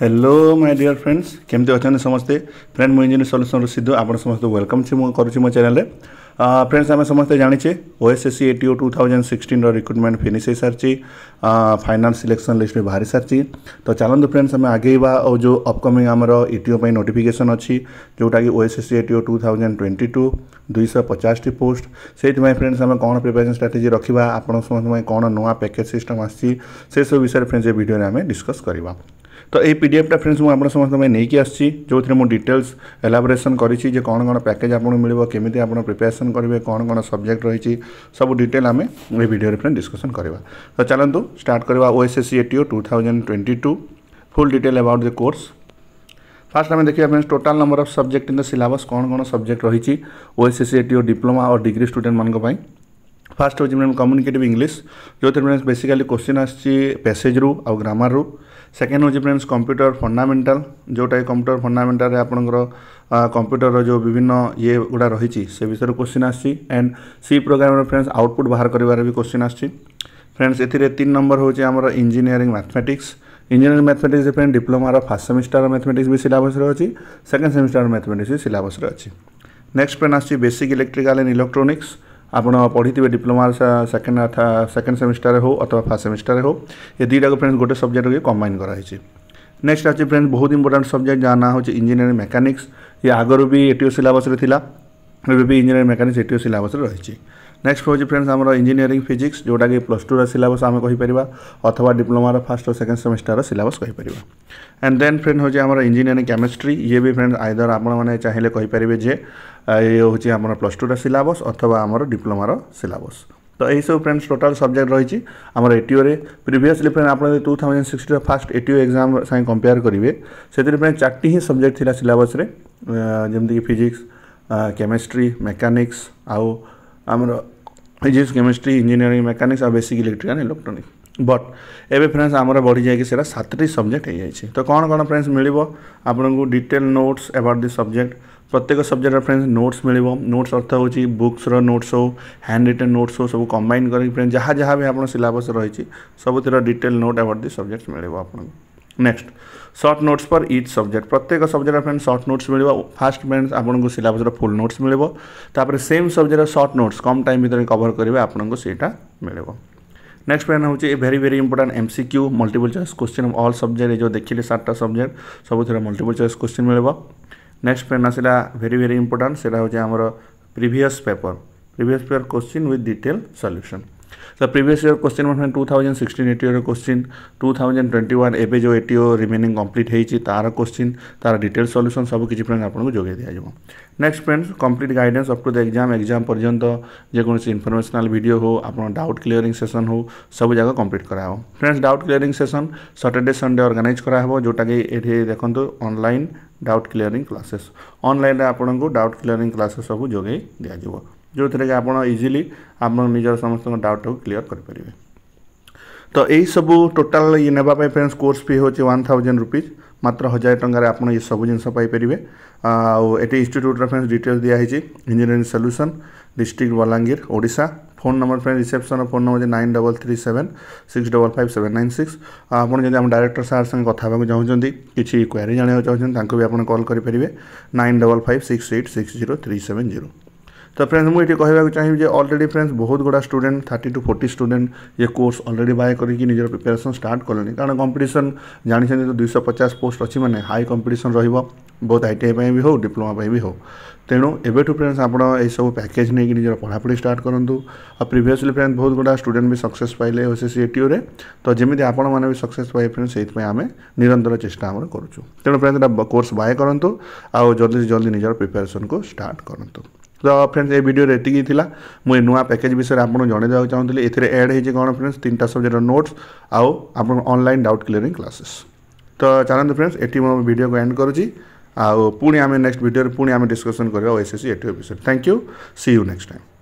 hello my dear friends केमती अच्छा समस्ते फ्रेंड मु इंजीनियर सल्यूसन सिद्धु आप समस्त वेलकम करुच्ची मो चैनल फ्रेंड्स आम समस्ते जाचे OSSC ATO two thousand sixteen recruitment finish हो सारी फाइनाल सिलेक्शन लिस्ट भी बाहरी सारी तो चलते फ्रेंड्स आम आगे और जो अपकमिंग आम ईटीओ नोटिफिकेसन अच्छी जोटा कि OSSC ATO two thousand twenty two दुईश पचासटी पोस्ट से फ्रेंड्स आम कौन प्रिपेरेसन स्ट्राटेजी रखा आपण समस्त कौन नुआ पैकेज सिस्टम आसी सब विषय फ्रेंड्स ये भिडियो आम डिस्कस करवा ତ ଏଇ ପି ଡି ଏଫ୍ଟା ଫ୍ରେଣ୍ଡସ୍ ମୁଁ ଆପଣ ସମସ୍ତଙ୍କ ପାଇଁ ନେଇକି ଆସିଛି ଯେଉଁଥିରେ ମୁଁ ଡିଟେଲ୍ସ ଏଲାବୋରେସନ୍ କରିଛି ଯେ କ'ଣ କ'ଣ ପ୍ୟାକେଜ୍ ଆପଣଙ୍କୁ ମିଳିବ କେମିତି ଆପଣ ପ୍ରିପାରେସନ୍ କରିବେ କ'ଣ କ'ଣ ସବଜେକ୍ଟ ରହିଛି ସବୁ ଡିଟେଲ୍ ଆମେ ଏ ଭିଡ଼ିଓରେ ଫ୍ରେଣ୍ଡ ଡିସ୍କସନ୍ କରିବା ତ ଚାଲନ୍ତୁ ଷ୍ଟାର୍ଟ କରିବା O S S C ATO two thousand twenty two full detail about the course first आम देखिए friends total number of subject in the syllabus कौन कौन सब्जेक्ट रही ओएसएससी एटीओ डिप्लोमा और डिग्री स्टूडेंट मानी ଫାର୍ଷ୍ଟ ହେଉଛି madam communicative English ଯେଉଁଥିରେ madam basically question ଆସିଛି ପ୍ୟାସେଜ୍ରୁ ଆଉ ଗ୍ରାମାରରୁ ସେକେଣ୍ଡ ହେଉଛି ଫ୍ରେଣ୍ଡସ୍ କମ୍ପ୍ୟୁଟର ଫଣ୍ଡାମେଣ୍ଟାଲ ଯେଉଁଟାକି କମ୍ପ୍ୟୁଟର ଫଣ୍ଡାମେଣ୍ଟାଲରେ ଆପଣଙ୍କର କମ୍ପ୍ୟୁଟରର ଯେଉଁ ବିଭିନ୍ନ ଇଏ ଗୁଡ଼ା ରହିଛି ସେ ବିଷୟରେ କୋଶ୍ଚିନ୍ ଆସିଛି ଆଣ୍ଡ ସି ପ୍ରୋଗ୍ରାମର ଫ୍ରେଣ୍ଡସ୍ ଆଉଟପୁଟ୍ ବାହାର କରିବାର ବି କୋଶ୍ଚିନ୍ ଆସିଛି ଫ୍ରେଣ୍ଡସ୍ ଏଥିରେ ତିନି ନମ୍ବର ହେଉଛି ଆମର engineering mathematics engineering mathematics friend ଡିପ୍ଲୋମାର ଫାର୍ଷ୍ଟ ସେମିଷ୍ଟାର ମ୍ୟାଥମେଟିକ୍ସ ବି ସିଲାବସ୍ରେ ଅଛି ସେକେଣ୍ଡ ସେମିଷ୍ଟାର ମ୍ୟାଥମେଟିକ୍ସ ବି ସିଲାବସ୍ରେ ଅଛି ନେକ୍ସଟ ଫ୍ରେଣ୍ଡ ଆସିଛି ବେସିକ୍ ଇଲେକ୍ଟ୍ରିକାଲ୍ ଆଣ୍ଡ ଇଲେକ୍ଟ୍ରୋନିକ୍ସ ଆପଣ ପଢ଼ିଥିବେ ଡିପ୍ଲୋମା ସେକେଣ୍ଡ ସେକେଣ୍ଡ ସେମିଷ୍ଟାରରେ ହେଉ ଅଥବା ଫାର୍ଷ୍ଟ ସେମିଷ୍ଟାରରେ ହେଉ ଏ ଦୁଇଟାକୁ ଫ୍ରେଣ୍ଡସ୍ ଗୋଟେ ସବଜେକ୍ଟକୁ କମ୍ବାଇନ୍ କରାହେଇଛି ନେକ୍ସଟ ଅଛି ଫ୍ରେଣ୍ଡସ୍ ବହୁତ ଇମ୍ପୋର୍ଟାଣ୍ଟ ସବଜେକ୍ଟ ଯାହା ନାଁ ହେଉଛି ଇଞ୍ଜିନିୟରିଂ ମେକାନିକ୍ସ ଇଏ ଆଗରୁ ବି ଏଟିଓ ସିଲାବସ୍ରେ ଥିଲା ଏବେ ବି ଇଞ୍ଜିନିୟରିଂ ମେକାନିକ୍ସ ଏଟିଓ ସିଲାବସ୍ରେ ରହିଛି ନେକ୍ସଟ ହେଉଛି ଫ୍ରେଣ୍ଡସ୍ ଆମର ଇଞ୍ଜିନିୟରିଂ ଫିଜିକ୍ସ ଯେଉଁଟାକି ପ୍ଲସ୍ ଟୁର ସିଲାବସ୍ ଆମେ କହିପାରିବା ଅଥବା ଡିପ୍ଲୋମାର ଫାର୍ଷ୍ଟ ଓ ସେକେଣ୍ଡ ସେମିଷ୍ଟାରର ସିଲାବସ୍ କହିପାରିବା ଆଣ୍ଡ ଦେନ୍ ଫ୍ରେଣ୍ଡ ହେଉଛି ଆମର ଇଞ୍ଜିନିୟରିଂ କେମିଷ୍ଟ୍ରି ଇଏ ବି ଫ୍ରେଣ୍ଡ ଆଇଦର ଆପଣମାନେ ଚାହିଁଲେ କହିପାରିବେ ଯେ ଇଏ ହେଉଛି ଆମର ପ୍ଲସ୍ ଟୁର ସିଲାବସ୍ ଅଥବା ଆମର ଡିପ୍ଲୋମାର ସିଲାବସ୍ ତ ଏହିସବୁ ଫ୍ରେଣ୍ଡସ୍ ଟୋଟାଲ୍ ସବଜେକ୍ଟ ରହିଛି ଆମର ଏଟିଓରେ ପ୍ରିଭିୟସଲି ଫ୍ରେଣ୍ଡ ଆପଣ ଯଦି ଟୁ ଥାଉଜେଣ୍ଡ ସିକ୍ସଟିର ଫାଷ୍ଟ ଏଟିଓ ଏକ୍ଜାମ୍ ସାଙ୍ଗେ କମ୍ପେୟାର କରିବେ ସେଥିରେ ଫ୍ରେଣ୍ଡ ଚାରିଟି ହିଁ ସବଜେକ୍ଟ ଥିଲା ସିଲାବସ୍ରେ ଯେମିତିକି ଫିଜିକ୍ସ କେମିଷ୍ଟ୍ରି ମେକାନିକ୍ସ ଆଉ ଆମର फिजिक्स केमिस्ट्री इंजिनियरिंग मेकानिक्स आ basic electric and electronic but एवं फ्रेंड्स आमर बढ़ी जाइए सतटी सब्जेक्ट हो तो कौन कौन फ्रेंड्स मिल आपको detail notes about the subject प्रत्येक सब्जेक्ट फ्रेंड्स नोट्स मिल नोट्स अर्थ हो बुक्स रोट्स हो हैंड रिटेन नोट्स हो सब कंबाइन कर फ्रेंड्स जहाँ जहाँ भी आप सिलबस रही सबुतिर detail note about the subject मिले आपको next short notes for each subject प्रत्येक सब्जेक्ट फ्रेंड्स सर्ट नोट्स मिले फास्ट फ्रेंड्स आपको सिलाबसर फुल नोट्स मिले सेम सब्जेक्ट सर्ट नोट्स कम टाइम भितर कभर करेंगे आपको सीटा मिल नेक्स्ट फ्रेंड हूँ very very important M C Q Q multiple choice question all subject जो देखिले सातटा सब्जेक्ट सब थे मल्टिपल चॉइस क्वेश्चन मिले नेक्स्ट फ्रेंड आसा भेरी भेरी इंपोर्टाट से आम previous paper previous paper question with detail solution So previous year question man 2016 80 year question 2021 एबे जो 80 year remaining complete ହେଇଛି ତାର question ତାର detail solution ସବୁ କିଛି फ्रेंड्स आपको ଯୋଗାଇ ଦିଆଯିବ next friends complete guidance up to the exam exam पर्यंत जो इनफर्मेशनाल भिड हो आप डाउट क्लीयरिंग सेसन हो सब जगह कम्प्लीट कराओ friends doubt clearing session Saturday Sunday organise कराव जोटा कि ये देखो अनलाइन ଡାଉଟ୍ କ୍ଲିୟରିଂ କ୍ଲାସେସ୍ ଅନଲାଇନ୍ରେ ଆପଣଙ୍କୁ ଡାଉଟ୍ କ୍ଲିୟରିଂ କ୍ଲାସେସ୍ ସବୁ ଯୋଗାଇ ଦିଆଯିବ ଯେଉଁଥିରେ କି ଆପଣ ଇଜିଲି ଆପଣ ନିଜର ସମସ୍ତଙ୍କ ଡାଉଟ୍ଟାକୁ କ୍ଲିୟର କରିପାରିବେ ତ ଏହିସବୁ ଟୋଟାଲ୍ ଇଏ ନେବା ପାଇଁ ଫ୍ରେଣ୍ଡସ୍ କୋର୍ସ ଫି ହେଉଛି ୱାନ୍ ଥାଉଜେଣ୍ଡ ରୁପିଜ୍ ମାତ୍ର ହଜାର ଟଙ୍କାରେ ଆପଣ ଏସବୁ ଜିନିଷ ପାଇପାରିବେ ଆଉ ଏଠି ଇନଷ୍ଟିଚ୍ୟୁଟ୍ର ଫ୍ରେଣ୍ଡସ୍ ଡିଟେଲ୍ସ ଦିଆହେଇଛି engineering solution district Balangir Odisha phone number friend রিসেপশনের ফোন নাম্বার যে nine double three seven six double five seven nine six ଆପଣ ଯଦି ଆମ ଡାଇରେକ୍ଟର ସାର୍ ସାଙ୍ଗେ କଥା ହେବାକୁ ଚାହୁଁଛନ୍ତି କିଛି କ୍ୱାରି ଜାଣିବାକୁ ଚାହୁଁଛନ୍ତି ତାଙ୍କୁ ବି ଆପଣ କଲ୍ କରିପାରିବେ nine double five six eight six zero three seven zero तो फ्रेंड्स मुझे कहवाक चाहिए अलरेडी फ्रेंड्स बहुत गुड़ा student thirty two forty student ये कोर्स अलरेडी बाय निजर प्रिपेरेसन स्टार्ट कले कारण कंपिटन जानते हैं दुई पचास पोस्ट अच्छी मैंने हाई कंपिटन रोज बहुत आई टी आई भी हो डिप्लोमा भी हो तेणु एबू फ्रेंड्स आप सब पैकेज नहीं निजर पढ़ापढ़ी स्टार्ट करूँ और प्रिभसली फ्रेंड्स बहुत गुड़ा स्टूडेंट भी सक्सेस पाइले ओ सी तो जमी आपने भी सक्सेस पाए फ्रेंड्स से आम निरंतर चेस्टा करेणु फ्रेंड्स कोर्स बाय करूँ आउ जल्दी जल्दी निजर प्रिपेरेसन को स्टार्ट करूँ ତ ଫ୍ରେଣ୍ଡସ୍ ଏ ଭିଡ଼ିଓ ଏତିକି ଥିଲା ମୁଁ ଏ ନୂଆ ପ୍ୟାକେଜ୍ ବିଷୟରେ ଆପଣଙ୍କୁ ଜଣାଇ ଦେବାକୁ ଚାହୁଁଥିଲି ଏଥିରେ ଆଡ଼୍ ହେଇଛି କ'ଣ ଫ୍ରେଣ୍ଡସ୍ ତିନିଟା ସବଜେକ୍ଟର ନୋଟ୍ସ ଆଉ ଆପଣଙ୍କ ଅନଲାଇନ୍ ଡାଉଟ୍ କ୍ଲିୟରିଂ କ୍ଲାସେସ୍ ତ ଚାଲନ୍ତୁ ଫ୍ରେଣ୍ଡସ୍ ଏଠି ମୁଁ ଭିଡ଼ିଓକୁ ଏଣ୍ଡ କରୁଛି ଆଉ ପୁଣି ଆମେ ନେକ୍ସଟ ଭିଡ଼ିଓରେ ପୁଣି ଆମେ ଡିସ୍କସନ୍ କରିବା ଓ ଏସ୍ ଏସ୍ ସି ଏଠି ବିଷୟରେ thank you see you next time